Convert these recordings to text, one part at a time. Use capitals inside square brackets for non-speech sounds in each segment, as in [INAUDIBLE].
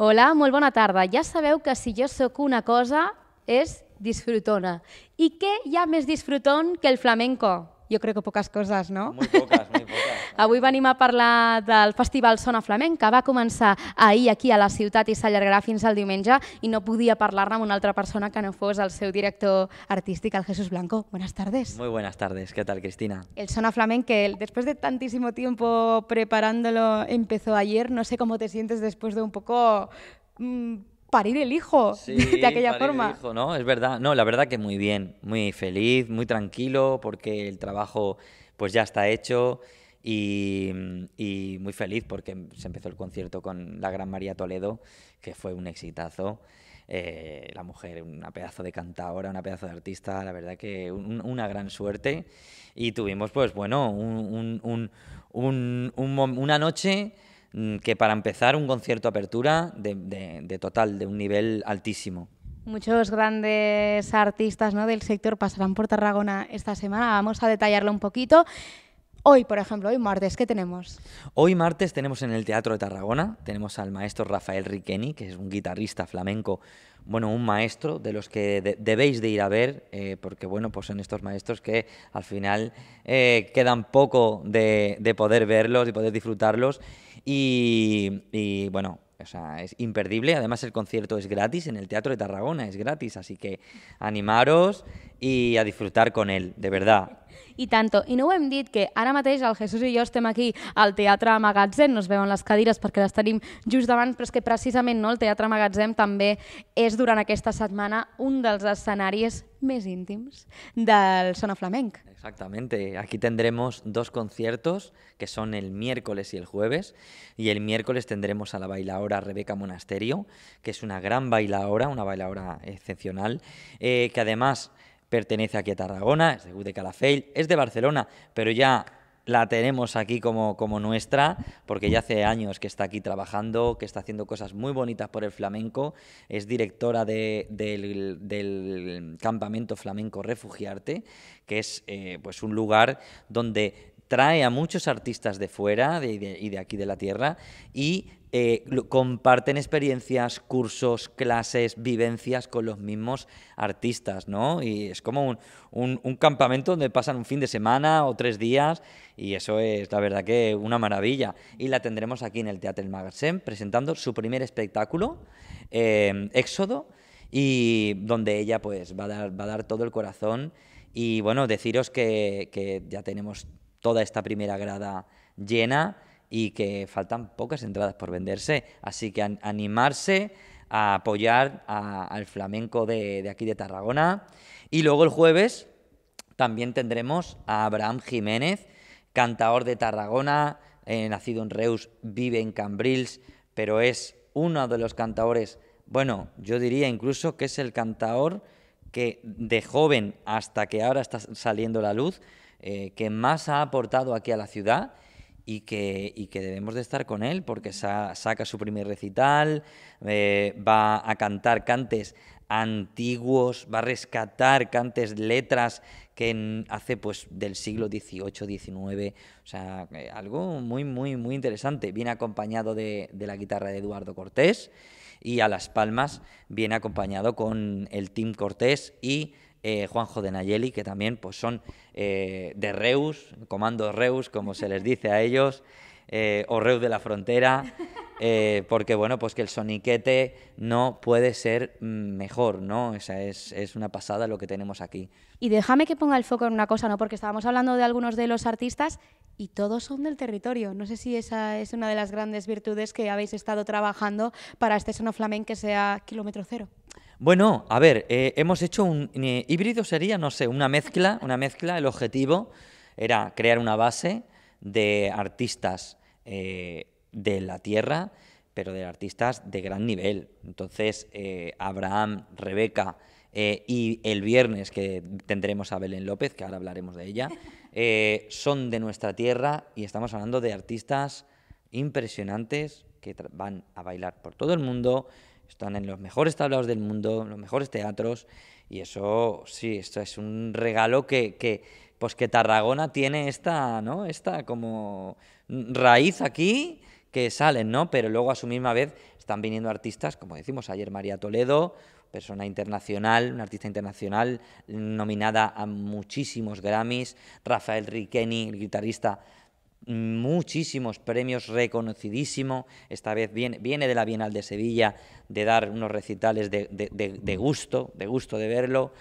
Hola, molt bona tarda. Ja sabeu que si jo sóc una cosa és disfrutona. I què hi ha més disfrutant que el flamenco? Jo crec que poques coses, no? poques, molt poques. Avui venim a hablar del Festival Sona Flamenca. Va començar ahí, aquí a la ciutat i s'allargarà fins al diumenge Y no podía parlar-ne una altra persona que no fos al seu director artístico, el Jesús Blanco. Buenas tardes. Muy buenas tardes. ¿Qué tal, Cristina? El Sona Flamenca, después de tantísimo tiempo preparándolo, empezó ayer. No sé cómo te sientes después de un poco... Mm, parir el hijo [LAUGHS] de aquella parir forma. El hijo, ¿no? Es verdad, no, la verdad que muy bien, muy feliz, muy tranquilo, porque el trabajo pues ya está hecho Mm, y, muy feliz porque se empezó el concierto con la gran María Toledo, que fue un exitazo. Eh, la mujer, una pedazo de cantadora, una pedazo de artista, la verdad que una gran suerte. Y tuvimos, pues bueno, una noche mm, que para empezar un concierto apertura de, de total, de un nivel altísimo. Muchos grandes artistas ¿no? del sector pasarán por Tarragona esta semana. Vamos a detallarlo un poquito. Hoy, por ejemplo, hoy martes, ¿qué tenemos? Hoy martes tenemos en el Teatro de Tarragona, tenemos al maestro Rafael Riqueni, que es un guitarrista flamenco, bueno, un maestro de los que debéis de ir a ver, eh, porque bueno, pues son estos maestros que al final eh, quedan poco de, poder verlos y poder disfrutarlos. Y, y bueno, o sea, es imperdible. Además, el concierto es gratis en el Teatro de Tarragona, es gratis. Así que animaros y a disfrutar con él, de verdad. I tanto. I no ho hem dit, que ara mateix el Jesús i jo estem aquí al Teatre Magatzem, no es veuen les cadires perquè les tenim just davant, però és que precisament no, el Teatre Magatzem també és durant aquesta setmana un dels escenaris més íntims del Sona Flamenc. Exactamente. Aquí tendremos dos conciertos que son el miércoles y el jueves. Y el miércoles tendremos a la bailadora Rebeca Monasterio, que es una gran bailadora, una bailadora excepcional, eh, que además pertenece aquí a Tarragona, es de Ude Calafell, es de Barcelona, pero ya la tenemos aquí como, como nuestra, porque ya hace años que está aquí trabajando, que está haciendo cosas muy bonitas por el flamenco, es directora del, campamento flamenco Refugiarte, que es eh, pues un lugar donde trae a muchos artistas de fuera y de aquí de la Tierra y eh, comparten experiencias, cursos, clases, vivencias con los mismos artistas, ¿no? Y es como un, campamento donde pasan un fin de semana o tres días y eso es, la verdad, que una maravilla. Y la tendremos aquí en el Teatro El presentando su primer espectáculo, eh, Éxodo, y donde ella pues va a dar, todo el corazón y bueno, deciros que ya tenemos toda esta primera grada llena y que faltan pocas entradas por venderse. Así que animarse a apoyar al flamenco de, aquí de Tarragona. Y luego el jueves también tendremos a Abraham Jiménez, cantaor de Tarragona, eh, nacido en Reus, vive en Cambrils, pero es uno de los cantaores, bueno, yo diría incluso que es el cantaor que de joven hasta que ahora está saliendo la luz, eh, que más ha aportado aquí a la ciudad y que, que debemos de estar con él porque saca su primer recital, eh, va a cantar cantes antiguos, va a rescatar cantes, letras que hace pues del siglo XVIII, XIX, o sea, eh, algo muy, muy, muy interesante. Viene acompañado de, la guitarra de Eduardo Cortés y a Las Palmas viene acompañado con el Tim Cortés y eh, Juanjo de Nayeli, que también pues, son eh, de Reus, Comando Reus, como se les dice a ellos, eh, o Reus de la Frontera, [LAUGHS] porque bueno, pues que el soniquete no puede ser mm, mejor, ¿no? Esa es, una pasada lo que tenemos aquí. Y déjame que ponga el foco en una cosa, ¿no? Porque estábamos hablando de algunos de los artistas y todos son del territorio. No sé si esa es una de las grandes virtudes que habéis estado trabajando para este sonoflamen que sea kilómetro cero. Bueno, a ver, eh, hemos hecho un híbrido sería, no sé, una mezcla, una mezcla. El objetivo era crear una base de artistas eh, de la tierra, pero de artistas de gran nivel. Entonces, eh, Abraham, Rebeca y el viernes que tendremos a Belén López, que ahora hablaremos de ella, son de nuestra tierra y estamos hablando de artistas impresionantes que van a bailar por todo el mundo están en los mejores tablaos del mundo, en los mejores teatros, y eso sí, esto es un regalo que, pues que Tarragona tiene esta, ¿no? Esta como raíz aquí que salen, ¿no? Pero luego a su misma vez están viniendo artistas, como decimos ayer María Toledo, persona internacional, una artista internacional nominada a muchísimos Grammys, Rafael Riqueni, el guitarrista muchísimos premios, reconocidísimo. Esta vez viene, viene, de la Bienal de Sevilla de dar unos recitales de, gusto, de gusto de verlo.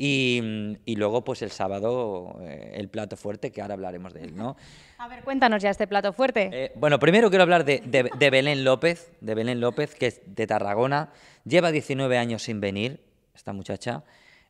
Y, luego, pues el sábado, eh, el plato fuerte, que ahora hablaremos de él, ¿no? A ver, cuéntanos ya este plato fuerte. Eh, bueno, primero quiero hablar de, de, Belén López, de Belén López, que es de Tarragona. Lleva 19 años sin venir, esta muchacha,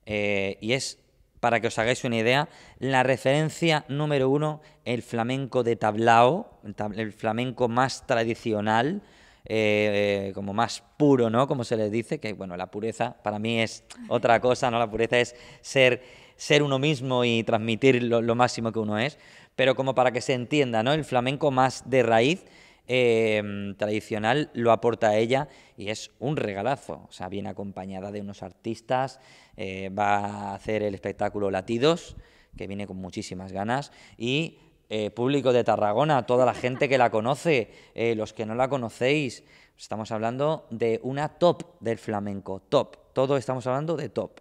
eh, y es para que os hagáis una idea, la referencia número uno, el flamenco de tablao, el flamenco más tradicional, eh, como más puro, ¿no? Como se les dice, que bueno, la pureza para mí es otra cosa, ¿no? La pureza es ser, ser uno mismo y transmitir lo, lo máximo que uno es, pero como para que se entienda, ¿no? El flamenco más de raíz Em, tradicional lo aporta a ella y es un regalazo. O sea, viene acompañada de unos artistas, eh, va a hacer el espectáculo Latidos, que viene con muchísimas ganas, y eh, público de Tarragona, toda la gente que la conoce, eh, los que no la conocéis, estamos hablando de una top del flamenco, top. Todo estamos hablando de top.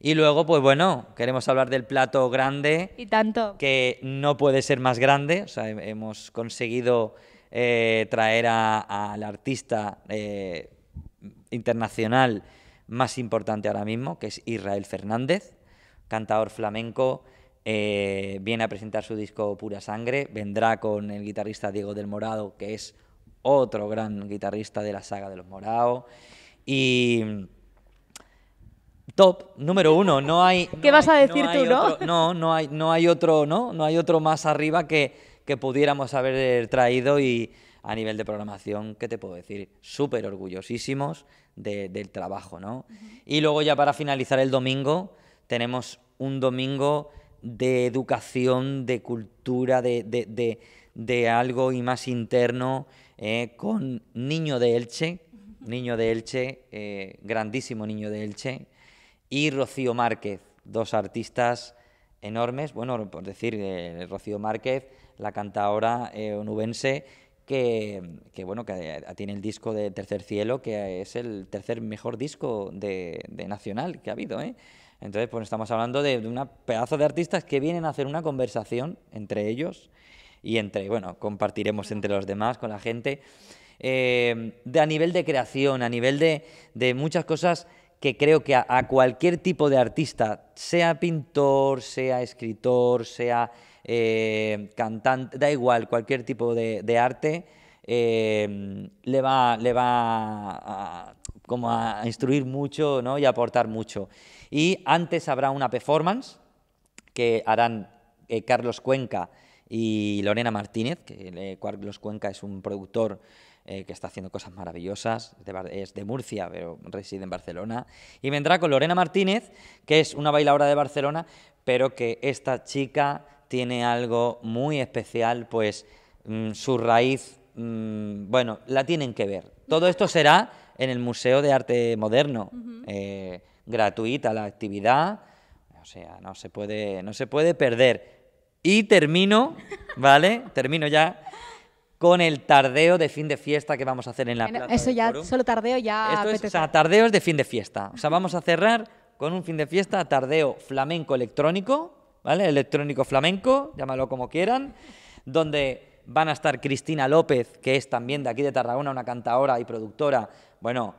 Y luego, pues bueno, queremos hablar del plato grande. Y tanto. Que no puede ser más grande. O sea, hemos conseguido eh, traer al artista eh, internacional más importante ahora mismo, que es Israel Fernández, cantador flamenco. Eh, viene a presentar su disco Pura Sangre, vendrá con el guitarrista Diego del Morado, que es otro gran guitarrista de la saga de los Morados. Y top número uno no hay qué vas a decir tú no no hay no hay otro no no hay otro más arriba que que pudiéramos haber eh, traído y a nivel de programación, ¿qué te puedo decir? Súper orgullosísimos del trabajo, ¿no? Y luego ya para finalizar el domingo, tenemos un domingo de educación, de cultura, de, algo y más interno, eh, con Niño de Elche, Niño de Elche, eh, grandísimo Niño de Elche, y Rocío Márquez, dos artistas enormes. Bueno, por decir, eh, Rocío Márquez, la cantadora eh, onubense, que, bueno, que eh, tiene el disco de Tercer Cielo, que es el tercer mejor disco de, nacional que ha habido. Entonces, pues estamos hablando de, de una pedazo de artistas que vienen a hacer una conversación entre ellos y entre, bueno, compartiremos entre los demás, con la gente. de, a nivel de creación, a nivel de, de muchas cosas que creo que a, cualquier tipo de artista, sea pintor, sea escritor, sea eh, cantante, da igual, cualquier tipo de, arte, eh, le va, a, instruir mucho y aportar mucho. Y antes habrá una performance que harán eh, Carlos Cuenca y Lorena Martínez, que Los Cuenca es un productor eh, que está haciendo cosas maravillosas, es de Murcia, pero reside en Barcelona, y vendrá con Lorena Martínez, que es una bailadora de Barcelona, pero que esta chica tiene algo muy especial, pues mm, su raíz, mm, bueno, la tienen que ver. Todo esto será en el Museo de Arte Moderno, eh, gratuita la actividad, o sea, no se puede, no se puede perder. Y termino, ¿vale? Termino ya con el tardeo de fin de fiesta que vamos a hacer en la Eso ya, solo tardeo ya. Esto es, o sea, tardeos de fin de fiesta. O sea, vamos a cerrar con un fin de fiesta tardeo flamenco electrónico, ¿vale? Electrónico flamenco, llámalo como quieran, donde van a estar Cristina López, que es también de aquí de Tarragona, una cantadora y productora, bueno,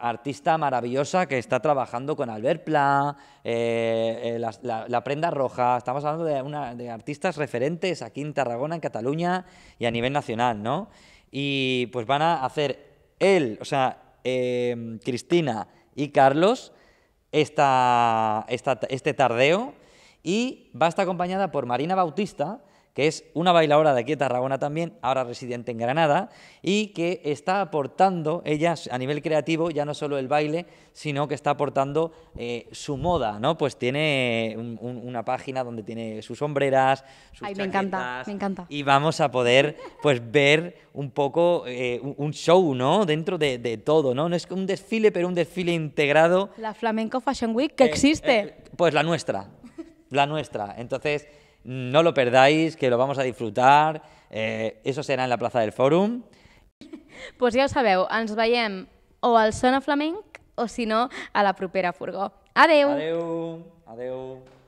artista maravillosa que está trabajando con Albert Pla, eh, eh, la, Prenda Roja, estamos hablando de, una, de artistas referentes aquí en Tarragona, en Cataluña y a nivel nacional, ¿no? Y pues van a hacer él, o sea, em, Cristina y Carlos, este tardeo, y va a estar acompañada por Marina Bautista, que es una bailadora de aquí de Tarragona también, ahora residente en Granada, y que está aportando ella a nivel creativo ya no solo el baile, sino que está aportando eh, su moda, ¿no? Pues tiene una página donde tiene sus sombreras, sus Ay, me encanta, me encanta. Y vamos a poder pues ver un poco eh, un show, ¿no? Dentro de, todo, ¿no? No es un desfile, pero un desfile integrado. La Flamenco Fashion Week que eh, existe. pues la nuestra, la nuestra. Entonces No lo perdáis, que lo vamos a disfrutar. Eh, eso será en la plaza del Fòrum. Pues ja ho sabeu, ens veiem o al Sona Flamenc o si no a la propera furgó. Adeu! Adeu! Adeu!